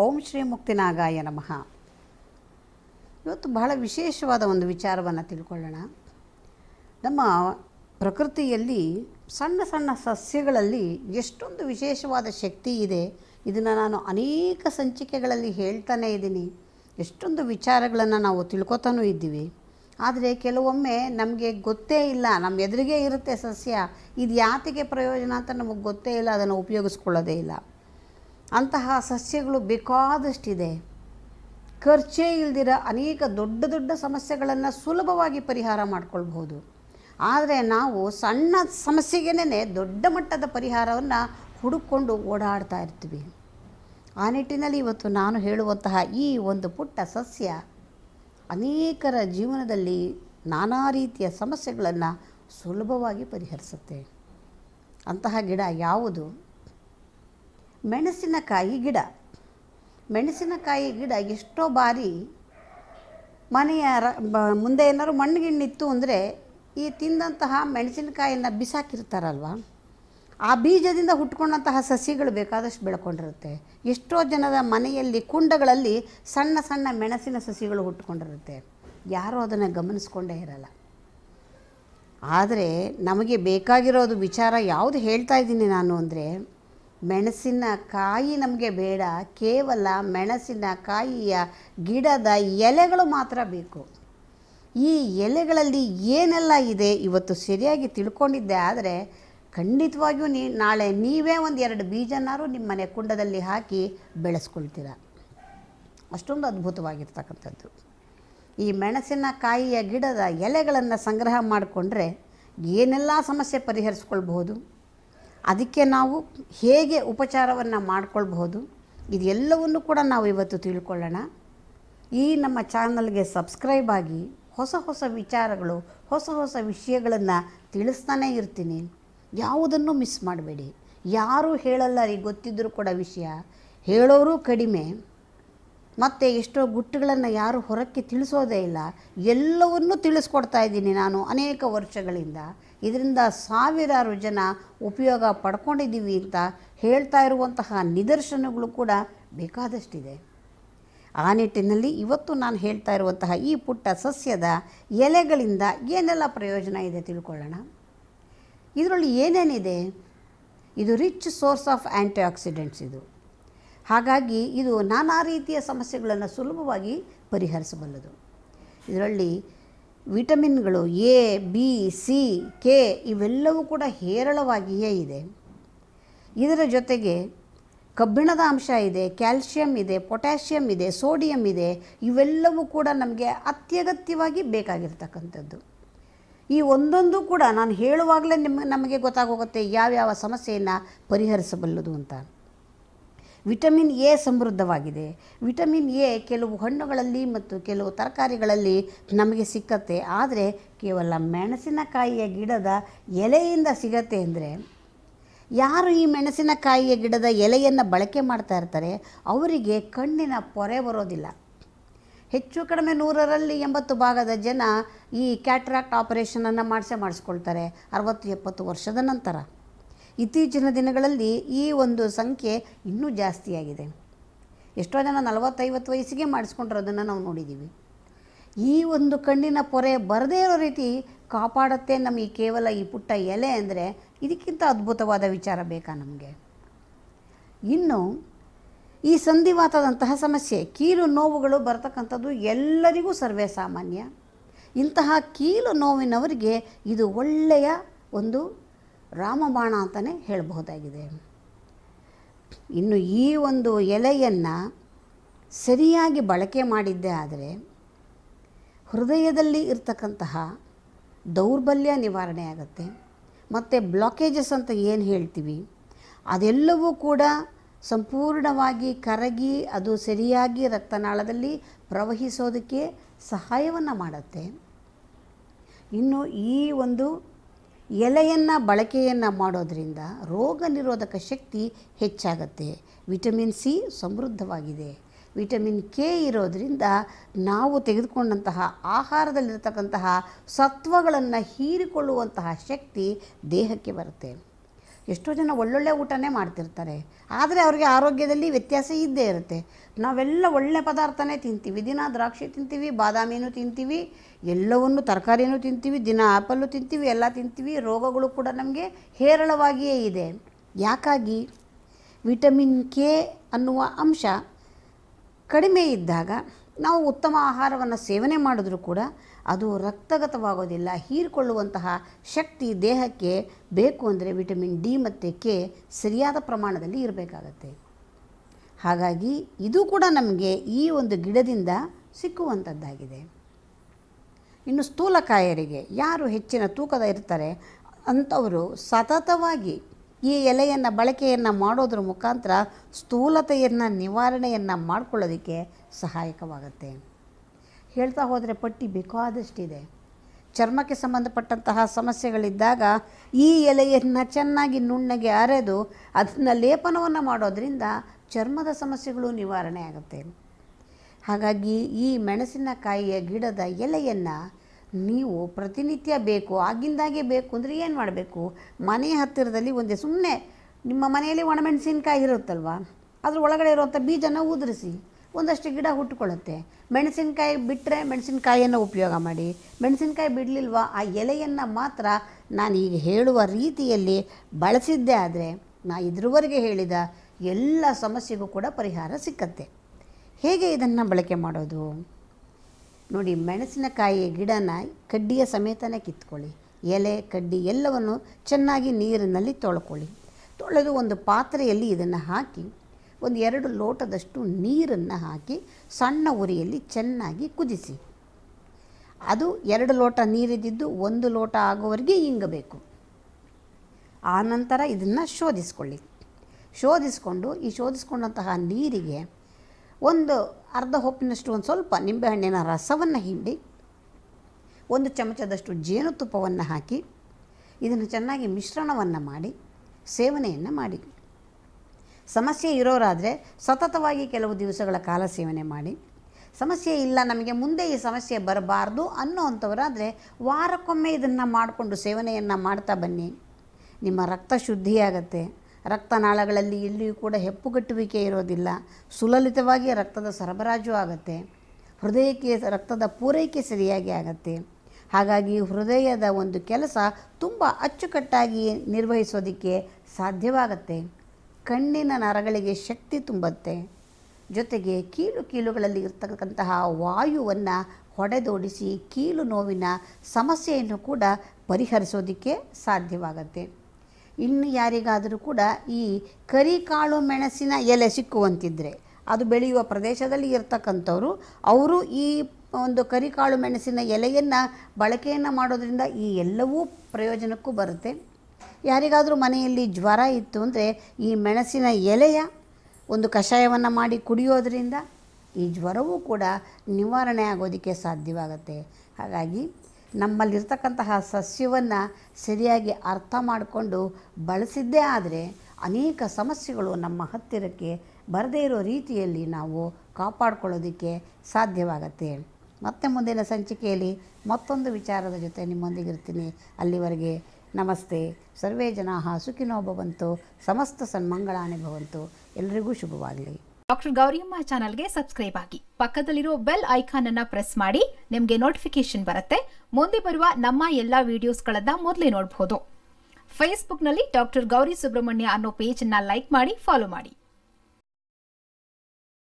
ಓಂ ಶ್ರೀ ಮುಕ್ತಿನಾಗಾಯ ನಮಃ ಇವತ್ತು ಬಹಳ ವಿಶೇಷವಾದ ಒಂದು ವಿಚಾರವನ್ನು ತಿಳ್ಕೊಳ್ಳೋಣ ನಮ್ಮ ಪ್ರಕೃತಿಯಲ್ಲಿ ಸಣ್ಣ ಸಣ್ಣ ಸಸ್ಯಗಳಲ್ಲಿ ಎಷ್ಟೊಂದು ವಿಶೇಷವಾದ ಶಕ್ತಿ ಇದೆ ಇದನ್ನು ನಾನು ಅನೇಕ ಸಂಚಿಕೆಗಳಲ್ಲಿ ಹೇಳ್ತಾನೇ ಇದ್ದೀನಿ ಎಷ್ಟೊಂದು ವಿಚಾರಗಳನ್ನು ನಾವು ತಿಳ್ಕೊತಾನೂ ಇದ್ದೀವಿ ಆದರೆ ಕೆಲವೊಮ್ಮೆ ನಮಗೆ ಗೊತ್ತೇ ಇಲ್ಲ ನಮ್ಮ ಎದುರಿಗೆ ಇರುತ್ತೆ ಸಸ್ಯ ಇದು ಯಾತಿಗೆ ಪ್ರಯೋಜನ ಅಂತ ನಮಗೆ ಗೊತ್ತೇ ಇಲ್ಲ ಅದನ್ನು ಉಪಯೋಗಿಸ್ಕೊಳ್ಳೋದೇ ಇಲ್ಲ ಅಂತಹ ಸಸ್ಯಗಳು ಬೇಕಾದಷ್ಟಿದೆ ಖರ್ಚೇ ಇಲ್ದಿರ ಅನೇಕ ದೊಡ್ಡ ದೊಡ್ಡ ಸಮಸ್ಯೆಗಳನ್ನು ಸುಲಭವಾಗಿ ಪರಿಹಾರ ಮಾಡಿಕೊಳ್ಬಹುದು ಆದರೆ ನಾವು ಸಣ್ಣ ಸಮಸ್ಯೆಗೇನೆ ದೊಡ್ಡ ಮಟ್ಟದ ಪರಿಹಾರವನ್ನು ಹುಡುಕೊಂಡು ಓಡಾಡ್ತಾ ಇರ್ತೀವಿ ಆ ನಿಟ್ಟಿನಲ್ಲಿ ಇವತ್ತು ನಾನು ಹೇಳುವಂತಹ ಈ ಒಂದು ಪುಟ್ಟ ಸಸ್ಯ ಅನೇಕರ ಜೀವನದಲ್ಲಿ ನಾನಾ ರೀತಿಯ ಸಮಸ್ಯೆಗಳನ್ನು ಸುಲಭವಾಗಿ ಪರಿಹರಿಸುತ್ತೆ ಅಂತಹ ಗಿಡ ಯಾವುದು ಮೆಣಸಿನಕಾಯಿ ಗಿಡ ಮೆಣಸಿನಕಾಯಿ ಗಿಡ ಎಷ್ಟೋ ಬಾರಿ ಮನೆಯ ರ ಮುಂದೆ ಏನಾದ್ರು ಮಣ್ಣುಗಿಣ್ಣಿತ್ತು ಅಂದರೆ ಈ ತಿಂದಂತಹ ಮೆಣಸಿನಕಾಯಿಯನ್ನು ಬಿಸಾಕಿರ್ತಾರಲ್ವ ಆ ಬೀಜದಿಂದ ಹುಟ್ಕೊಂಡಂತಹ ಸಸಿಗಳು ಬೇಕಾದಷ್ಟು ಬೆಳ್ಕೊಂಡಿರುತ್ತೆ ಎಷ್ಟೋ ಜನದ ಮನೆಯಲ್ಲಿ ಕುಂಡಗಳಲ್ಲಿ ಸಣ್ಣ ಸಣ್ಣ ಮೆಣಸಿನ ಸಸಿಗಳು ಹುಟ್ಕೊಂಡಿರುತ್ತೆ ಯಾರೂ ಅದನ್ನು ಗಮನಿಸ್ಕೊಂಡೇ ಇರಲ್ಲ ಆದರೆ ನಮಗೆ ಬೇಕಾಗಿರೋದು ವಿಚಾರ ಯಾವುದು ಹೇಳ್ತಾ ಇದ್ದೀನಿ ನಾನು ಅಂದರೆ ಮೆಣಸಿನಕಾಯಿ ನಮಗೆ ಬೇಡ ಕೇವಲ ಮೆಣಸಿನಕಾಯಿಯ ಗಿಡದ ಎಲೆಗಳು ಮಾತ್ರ ಬೇಕು ಈ ಎಲೆಗಳಲ್ಲಿ ಏನೆಲ್ಲ ಇದೆ ಇವತ್ತು ಸರಿಯಾಗಿ ತಿಳ್ಕೊಂಡಿದ್ದೆ ಆದರೆ ಖಂಡಿತವಾಗಿಯೂ ನೀ ನಾಳೆ ನೀವೇ ಒಂದು ಎರಡು ಬೀಜನಾರು ನಿಮ್ಮ ಮನೆ ಕುಂಡದಲ್ಲಿ ಹಾಕಿ ಬೆಳೆಸ್ಕೊಳ್ತೀರ ಅಷ್ಟೊಂದು ಅದ್ಭುತವಾಗಿರ್ತಕ್ಕಂಥದ್ದು ಈ ಮೆಣಸಿನಕಾಯಿಯ ಗಿಡದ ಎಲೆಗಳನ್ನು ಸಂಗ್ರಹ ಮಾಡಿಕೊಂಡ್ರೆ ಏನೆಲ್ಲ ಸಮಸ್ಯೆ ಪರಿಹರಿಸ್ಕೊಳ್ಬಹುದು ಅದಕ್ಕೆ ನಾವು ಹೇಗೆ ಉಪಚಾರವನ್ನು ಮಾಡಿಕೊಳ್ಬಹುದು ಇದೆಲ್ಲವನ್ನು ಕೂಡ ನಾವು ಇವತ್ತು ತಿಳ್ಕೊಳ್ಳೋಣ ಈ ನಮ್ಮ ಚಾನಲ್ಗೆ ಸಬ್ಸ್ಕ್ರೈಬ್ ಆಗಿ ಹೊಸ ಹೊಸ ವಿಚಾರಗಳು ಹೊಸ ಹೊಸ ವಿಷಯಗಳನ್ನು ತಿಳಿಸ್ತಾನೆ ಇರ್ತೀನಿ ಯಾವುದನ್ನು ಮಿಸ್ ಮಾಡಬೇಡಿ ಯಾರೂ ಹೇಳಲ್ಲ ರೀ ಗೊತ್ತಿದ್ದರೂ ಕೂಡ ವಿಷಯ ಹೇಳೋರು ಕಡಿಮೆ ಮತ್ತು ಎಷ್ಟೋ ಗುಟ್ಟುಗಳನ್ನು ಯಾರು ಹೊರಕ್ಕೆ ತಿಳಿಸೋದೇ ಇಲ್ಲ ಎಲ್ಲವನ್ನೂ ತಿಳಿಸ್ಕೊಡ್ತಾ ಇದ್ದೀನಿ ನಾನು ಅನೇಕ ವರ್ಷಗಳಿಂದ ಇದರಿಂದ ಸಾವಿರಾರು ಜನ ಉಪಯೋಗ ಪಡ್ಕೊಂಡಿದ್ದೀವಿ ಅಂತ ಹೇಳ್ತಾ ಇರುವಂತಹ ನಿದರ್ಶನಗಳು ಕೂಡ ಬೇಕಾದಷ್ಟಿದೆ ಆ ನಿಟ್ಟಿನಲ್ಲಿ ಇವತ್ತು ನಾನು ಹೇಳ್ತಾ ಇರುವಂತಹ ಈ ಪುಟ್ಟ ಸಸ್ಯದ ಎಲೆಗಳಿಂದ ಏನೆಲ್ಲ ಪ್ರಯೋಜನ ಇದೆ ತಿಳ್ಕೊಳ್ಳೋಣ ಇದರಲ್ಲಿ ಏನೇನಿದೆ ಇದು rich source of antioxidants ಇದು ಹಾಗಾಗಿ ಇದು ನಾನಾ ರೀತಿಯ ಸಮಸ್ಯೆಗಳನ್ನು ಸುಲಭವಾಗಿ ಪರಿಹರಿಸಬಲ್ಲದು ಇದರಲ್ಲಿ ವಿಟಮಿನ್ಗಳು ಎ ಬಿ ಸಿ ಕೆ ಇವೆಲ್ಲವೂ ಕೂಡ ಹೇರಳವಾಗಿಯೇ ಇದೆ ಇದರ ಜೊತೆಗೆ ಕಬ್ಬಿಣದ ಅಂಶ ಇದೆ ಕ್ಯಾಲ್ಶಿಯಂ ಇದೆ ಪೊಟ್ಯಾಷಿಯಂ ಇದೆ ಸೋಡಿಯಂ ಇದೆ ಇವೆಲ್ಲವೂ ಕೂಡ ನಮಗೆ ಅತ್ಯಗತ್ಯವಾಗಿ ಬೇಕಾಗಿರ್ತಕ್ಕಂಥದ್ದು ಈ ಒಂದೊಂದು ಕೂಡ ನಾನು ಹೇಳುವಾಗಲೇ ನಿಮಗೆ ನಮಗೆ ಗೊತ್ತಾಗೋಗುತ್ತೆ ಯಾವ್ಯಾವ ಸಮಸ್ಯೆಯನ್ನು ಪರಿಹರಿಸಬಲ್ಲದು ಅಂತ ವಿಟಮಿನ್ ಎ ಸಮೃದ್ಧವಾಗಿದೆ ವಿಟಮಿನ್ ಎ ಕೆಲವು ಹಣ್ಣುಗಳಲ್ಲಿ ಮತ್ತು ಕೆಲವು ತರಕಾರಿಗಳಲ್ಲಿ ನಮಗೆ ಸಿಕ್ಕತ್ತೆ ಆದರೆ ಕೇವಲ ಮೆಣಸಿನಕಾಯಿಯ ಗಿಡದ ಎಲೆಯಿಂದ ಸಿಗತ್ತೆ ಅಂದರೆ ಯಾರು ಈ ಮೆಣಸಿನಕಾಯಿಯ ಗಿಡದ ಎಲೆಯನ್ನು ಬಳಕೆ ಮಾಡ್ತಾ ಇರ್ತಾರೆ ಅವರಿಗೆ ಕಣ್ಣಿನ ಪೊರೆ ಬರೋದಿಲ್ಲ ಹೆಚ್ಚು ಕಡಿಮೆ ನೂರರಲ್ಲಿ ಎಂಬತ್ತು ಭಾಗದ ಜನ ಈ ಕ್ಯಾಟ್ರಾಕ್ಟ್ ಆಪರೇಷನನ್ನು ಮಾಡಿಸೇ ಮಾಡಿಸ್ಕೊಳ್ತಾರೆ ಅರವತ್ತು ಎಪ್ಪತ್ತು ವರ್ಷದ ನಂತರ ಇತ್ತೀಚಿನ ದಿನಗಳಲ್ಲಿ ಈ ಒಂದು ಸಂಖ್ಯೆ ಇನ್ನೂ ಜಾಸ್ತಿಯಾಗಿದೆ ಎಷ್ಟೋ ಜನ ನಲವತ್ತೈವತ್ತು ವಯಸ್ಸಿಗೆ ಮಾಡಿಸ್ಕೊಂಡಿರೋದನ್ನು ನಾವು ನೋಡಿದ್ದೀವಿ ಈ ಒಂದು ಕಣ್ಣಿನ ಪೊರೆ ಬರದೇ ಇರೋ ರೀತಿ ಕಾಪಾಡುತ್ತೆ ನಮಗೆ ಕೇವಲ ಈ ಪುಟ್ಟ ಎಲೆ ಅಂದರೆ ಇದಕ್ಕಿಂತ ಅದ್ಭುತವಾದ ವಿಚಾರ ಬೇಕಾ ನಮಗೆ ಇನ್ನು ಈ ಸಂಧಿವಾತದಂತಹ ಸಮಸ್ಯೆ ಕೀಲು ನೋವುಗಳು ಬರತಕ್ಕಂಥದ್ದು ಎಲ್ಲರಿಗೂ ಸರ್ವೇ ಸಾಮಾನ್ಯ ಇಂತಹ ಕೀಲು ನೋವಿನವರಿಗೆ ಇದು ಒಳ್ಳೆಯ ಒಂದು ರಾಮಬಾಣ ಅಂತಲೇ ಹೇಳಬಹುದಾಗಿದೆ ಇನ್ನು ಈ ಒಂದು ಎಲೆಯನ್ನು ಸರಿಯಾಗಿ ಬಳಕೆ ಮಾಡಿದ್ದೇ ಆದರೆ ಹೃದಯದಲ್ಲಿ ಇರ್ತಕ್ಕಂತಹ ದೌರ್ಬಲ್ಯ ನಿವಾರಣೆ ಆಗುತ್ತೆ ಮತ್ತು ಬ್ಲಾಕೇಜಸ್ ಅಂತ ಏನು ಹೇಳ್ತೀವಿ ಅದೆಲ್ಲವೂ ಕೂಡ ಸಂಪೂರ್ಣವಾಗಿ ಕರಗಿ ಅದು ಸರಿಯಾಗಿ ರಕ್ತನಾಳದಲ್ಲಿ ಪ್ರವಹಿಸೋದಕ್ಕೆ ಸಹಾಯವನ್ನು ಮಾಡುತ್ತೆ ಇನ್ನು ಈ ಒಂದು ಎಲೆಯನ್ನು ಬಳಕೆಯನ್ನು ಮಾಡೋದರಿಂದ ರೋಗ ನಿರೋಧಕ ಶಕ್ತಿ ಹೆಚ್ಚಾಗತ್ತೆ ವಿಟಮಿನ್ ಸಿ ಸಮೃದ್ಧವಾಗಿದೆ ವಿಟಮಿನ್ ಕೆ ಇರೋದರಿಂದ ನಾವು ತೆಗೆದುಕೊಂಡಂತಹ ಆಹಾರದಲ್ಲಿರತಕ್ಕಂತಹ ಸತ್ವಗಳನ್ನು ಹೀರಿಕೊಳ್ಳುವಂತಹ ಶಕ್ತಿ ದೇಹಕ್ಕೆ ಬರುತ್ತೆ ಎಷ್ಟೋ ಜನ ಒಳ್ಳೊಳ್ಳೆ ಊಟನೇ ಮಾಡ್ತಿರ್ತಾರೆ ಆದರೆ ಅವ್ರಿಗೆ ಆರೋಗ್ಯದಲ್ಲಿ ವ್ಯತ್ಯಾಸ ಇದ್ದೇ ಇರುತ್ತೆ ನಾವೆಲ್ಲ ಒಳ್ಳೆ ಪದಾರ್ಥನೇ ತಿಂತೀವಿ ದಿನ ದ್ರಾಕ್ಷಿ ತಿಂತೀವಿ ಬಾದಾಮಿನೂ ತಿಂತೀವಿ ಎಲ್ಲವನ್ನು ತರಕಾರಿನೂ ತಿಂತೀವಿ ದಿನ ಆ್ಯಪಲ್ಲು ತಿಂತೀವಿ ಎಲ್ಲ ತಿಂತೀವಿ ರೋಗಗಳು ಕೂಡ ನಮಗೆ ಹೇರಳವಾಗಿಯೇ ಇದೆ ಯಾಕಾಗಿ ವಿಟಮಿನ್ ಕೆ ಅನ್ನುವ ಅಂಶ ಕಡಿಮೆ ಇದ್ದಾಗ ನಾವು ಉತ್ತಮ ಆಹಾರವನ್ನು ಸೇವನೆ ಮಾಡಿದ್ರೂ ಕೂಡ ಅದು ರಕ್ತಗತವಾಗೋದಿಲ್ಲ ಹೀರಿಕೊಳ್ಳುವಂತಹ ಶಕ್ತಿ ದೇಹಕ್ಕೆ ಬೇಕು ಅಂದರೆ ವಿಟಮಿನ್ ಡಿ ಮತ್ತು ಕೆ ಸರಿಯಾದ ಪ್ರಮಾಣದಲ್ಲಿ ಇರಬೇಕಾಗತ್ತೆ ಹಾಗಾಗಿ ಇದು ಕೂಡ ನಮಗೆ ಈ ಒಂದು ಗಿಡದಿಂದ ಸಿಕ್ಕುವಂಥದ್ದಾಗಿದೆ ಇನ್ನು ಸ್ಥೂಲಕಾಯರಿಗೆ ಯಾರು ಹೆಚ್ಚಿನ ತೂಕದ ಇರ್ತಾರೆ ಅಂಥವರು ಸತತವಾಗಿ ಈ ಎಲೆಯನ್ನು ಬಳಕೆಯನ್ನು ಮಾಡೋದ್ರ ಮುಖಾಂತರ ಸ್ಥೂಲತೆಯನ್ನು ನಿವಾರಣೆಯನ್ನು ಮಾಡ್ಕೊಳ್ಳೋದಕ್ಕೆ ಸಹಾಯಕವಾಗುತ್ತೆ ಹೇಳ್ತಾ ಹೋದರೆ ಪಟ್ಟಿ ಬೇಕಾದಷ್ಟಿದೆ ಚರ್ಮಕ್ಕೆ ಸಂಬಂಧಪಟ್ಟಂತಹ ಸಮಸ್ಯೆಗಳಿದ್ದಾಗ ಈ ಎಲೆಯನ್ನು ಚೆನ್ನಾಗಿ ನುಣ್ಣಗೆ ಅರೆದು ಅದನ್ನು ಲೇಪನವನ್ನು ಮಾಡೋದರಿಂದ ಚರ್ಮದ ಸಮಸ್ಯೆಗಳು ನಿವಾರಣೆ ಆಗುತ್ತೆ ಹಾಗಾಗಿ ಈ ಮೆಣಸಿನಕಾಯಿಯ ಗಿಡದ ಎಲೆಯನ್ನು ನೀವು ಪ್ರತಿನಿತ್ಯ ಬೇಕು ಆಗಿಂದಾಗೆ ಬೇಕು ಅಂದರೆ ಏನು ಮಾಡಬೇಕು ಮನೆ ಹತ್ತಿರದಲ್ಲಿ ಒಂದೇ ಸುಮ್ಮನೆ ನಿಮ್ಮ ಮನೆಯಲ್ಲಿ ಒಣಮೆಣಸಿನ್ಕಾಯಿ ಇರುತ್ತಲ್ವ ಅದ್ರ ಒಳಗಡೆ ಇರುವಂಥ ಬೀಜನ ಉದುರಿಸಿ ಒಂದಷ್ಟು ಗಿಡ ಹುಟ್ಟುಕೊಳ್ಳುತ್ತೆ ಮೆಣಸಿನ್ಕಾಯಿ ಬಿಟ್ಟರೆ ಮೆಣಸಿನ್ಕಾಯಿಯನ್ನು ಉಪಯೋಗ ಮಾಡಿ ಮೆಣಸಿನಕಾಯಿ ಬಿಡಲಿಲ್ವ ಆ ಎಲೆಯನ್ನು ಮಾತ್ರ ನಾನು ಈಗ ಹೇಳುವ ರೀತಿಯಲ್ಲಿ ಬಳಸಿದ್ದೆ ಆದರೆ ನಾ ಇದ್ರವರೆಗೆ ಹೇಳಿದ ಎಲ್ಲ ಸಮಸ್ಯೆಗೂ ಕೂಡ ಪರಿಹಾರ ಸಿಕ್ಕತ್ತೆ ಹೇಗೆ ಇದನ್ನು ಬಳಕೆ ಮಾಡೋದು ನೋಡಿ ಮೆಣಸಿನಕಾಯಿಯ ಗಿಡನ ಕಡ್ಡಿಯ ಸಮೇತನೇ ಕಿತ್ಕೊಳ್ಳಿ ಎಲೆ ಕಡ್ಡಿ ಎಲ್ಲವನ್ನು ಚೆನ್ನಾಗಿ ನೀರಿನಲ್ಲಿ ತೊಳ್ಕೊಳ್ಳಿ ತೊಳೆದು ಒಂದು ಪಾತ್ರೆಯಲ್ಲಿ ಇದನ್ನು ಹಾಕಿ ಒಂದು ಎರಡು ಲೋಟದಷ್ಟು ನೀರನ್ನು ಹಾಕಿ ಸಣ್ಣ ಉರಿಯಲ್ಲಿ ಚೆನ್ನಾಗಿ ಕುದಿಸಿ ಅದು ಎರಡು ಲೋಟ ನೀರಿದ್ದು ಒಂದು ಲೋಟ ಆಗೋವರೆಗೆ ಇಂಗಬೇಕು ಆನಂತರ ಇದನ್ನು ಶೋಧಿಸ್ಕೊಳ್ಳಿ ಶೋಧಿಸ್ಕೊಂಡು ಈ ಶೋಧಿಸ್ಕೊಂಡಂತಹ ನೀರಿಗೆ ಒಂದು ಅರ್ಧ ಹೊಪ್ಪಿನಷ್ಟು ಒಂದು ಸ್ವಲ್ಪ ನಿಂಬೆಹಣ್ಣಿನ ರಸವನ್ನು ಹಿಂಡಿ ಒಂದು ಚಮಚದಷ್ಟು ಜೇನುತುಪ್ಪವನ್ನು ಹಾಕಿ ಇದನ್ನು ಚೆನ್ನಾಗಿ ಮಿಶ್ರಣವನ್ನು ಮಾಡಿ ಸೇವನೆಯನ್ನು ಮಾಡಿ ಸಮಸ್ಯೆ ಇರೋರಾದರೆ ಸತತವಾಗಿ ಕೆಲವು ದಿವಸಗಳ ಕಾಲ ಸೇವನೆ ಮಾಡಿ ಸಮಸ್ಯೆ ಇಲ್ಲ ನಮಗೆ ಮುಂದೆ ಈ ಸಮಸ್ಯೆ ಬರಬಾರ್ದು ಅನ್ನೋ ಅಂಥವರಾದರೆ ವಾರಕ್ಕೊಮ್ಮೆ ಇದನ್ನು ಮಾಡಿಕೊಂಡು ಸೇವನೆಯನ್ನು ಮಾಡ್ತಾ ಬನ್ನಿ ನಿಮ್ಮ ರಕ್ತ ಶುದ್ಧಿಯಾಗತ್ತೆ ರಕ್ತನಾಳಗಳಲ್ಲಿ ಎಲ್ಲಿಯೂ ಕೂಡ ಹೆಪ್ಪುಗಟ್ಟುವಿಕೆ ಇರೋದಿಲ್ಲ ಸುಲಲಿತವಾಗಿ ರಕ್ತದ ಸರಬರಾಜು ಆಗುತ್ತೆ ಹೃದಯಕ್ಕೆ ರಕ್ತದ ಪೂರೈಕೆ ಸರಿಯಾಗಿ ಆಗುತ್ತೆ ಹಾಗಾಗಿ ಹೃದಯದ ಒಂದು ಕೆಲಸ ತುಂಬ ಅಚ್ಚುಕಟ್ಟಾಗಿ ನಿರ್ವಹಿಸೋದಕ್ಕೆ ಸಾಧ್ಯವಾಗತ್ತೆ ಕಣ್ಣಿನ ನರಗಳಿಗೆ ಶಕ್ತಿ ತುಂಬುತ್ತೆ ಜೊತೆಗೆ ಕೀಲು ಕೀಲುಗಳಲ್ಲಿ ಇರ್ತಕ್ಕಂತಹ ವಾಯುವನ್ನು ಹೊಡೆದೋಡಿಸಿ ಕೀಲು ನೋವಿನ ಸಮಸ್ಯೆಯನ್ನು ಕೂಡ ಪರಿಹರಿಸೋದಕ್ಕೆ ಸಾಧ್ಯವಾಗುತ್ತೆ ಇನ್ನು ಯಾರಿಗಾದರೂ ಕೂಡ ಈ ಕರಿಕಾಳು ಮೆಣಸಿನ ಎಲೆ ಸಿಕ್ಕುವಂತಿದ್ದರೆ ಅದು ಬೆಳೆಯುವ ಪ್ರದೇಶದಲ್ಲಿ ಇರ್ತಕ್ಕಂಥವರು ಅವರು ಈ ಒಂದು ಕರಿಕಾಳು ಮೆಣಸಿನ ಎಲೆಯನ್ನು ಬಳಕೆಯನ್ನು ಮಾಡೋದರಿಂದ ಈ ಎಲ್ಲವೂ ಪ್ರಯೋಜನಕ್ಕೂ ಬರುತ್ತೆ ಯಾರಿಗಾದರೂ ಮನೆಯಲ್ಲಿ ಜ್ವರ ಇತ್ತು ಅಂದರೆ ಈ ಮೆಣಸಿನ ಎಲೆಯ ಒಂದು ಕಷಾಯವನ್ನು ಮಾಡಿ ಕುಡಿಯೋದರಿಂದ ಈ ಜ್ವರವೂ ಕೂಡ ನಿವಾರಣೆ ಆಗೋದಕ್ಕೆ ಸಾಧ್ಯವಾಗುತ್ತೆ ಹಾಗಾಗಿ ನಮ್ಮಲ್ಲಿರ್ತಕ್ಕಂತಹ ಸಸ್ಯವನ್ನು ಸರಿಯಾಗಿ ಅರ್ಥ ಮಾಡಿಕೊಂಡು ಬಳಸಿದ್ದೇ ಆದರೆ ಅನೇಕ ಸಮಸ್ಯೆಗಳು ನಮ್ಮ ಹತ್ತಿರಕ್ಕೆ ಬರದೇ ಇರೋ ರೀತಿಯಲ್ಲಿ ನಾವು ಕಾಪಾಡ್ಕೊಳ್ಳೋದಕ್ಕೆ ಸಾಧ್ಯವಾಗತ್ತೆ ಮತ್ತೆ ಮುಂದಿನ ಸಂಚಿಕೆಯಲ್ಲಿ ಮತ್ತೊಂದು ವಿಚಾರದ ಜೊತೆ ನಿಮ್ಮೊಂದಿಗಿರ್ತೀನಿ ಅಲ್ಲಿವರೆಗೆ ನಮಸ್ತೆ ಸರ್ವೇ ಜನಾ ಸುಖಿನೋ ಸಮಸ್ತ ಸನ್ಮಂಗಳಾನಿ ಭವಂತು ಎಲ್ರಿಗೂ ಶುಭವಾಗಲಿ ಡಾಕ್ಟರ್ ಗೌರಿಯಮ್ಮ ಚಾನಲ್ಗೆ ಸಬ್ಸ್ಕ್ರೈಬ್ ಆಗಿ ಪಕ್ಕದಲ್ಲಿರೋ ಬೆಲ್ ಐಕಾನ್ ಅನ್ನ ಪ್ರೆಸ್ ಮಾಡಿ ನಿಮಗೆ ನೋಟಿಫಿಕೇಶನ್ ಬರುತ್ತೆ ಮುಂದೆ ಬರುವ ನಮ್ಮ ಎಲ್ಲ ವಿಡಿಯೋಸ್ಗಳನ್ನ ಮೊದಲೇ ನೋಡಬಹುದು ಫೇಸ್ಬುಕ್ನಲ್ಲಿ ಡಾಕ್ಟರ್ ಗೌರಿ ಸುಬ್ರಹ್ಮಣ್ಯ ಅನ್ನೋ ಪೇಜ್ ಅನ್ನ ಲೈಕ್ ಮಾಡಿ ಫಾಲೋ ಮಾಡಿ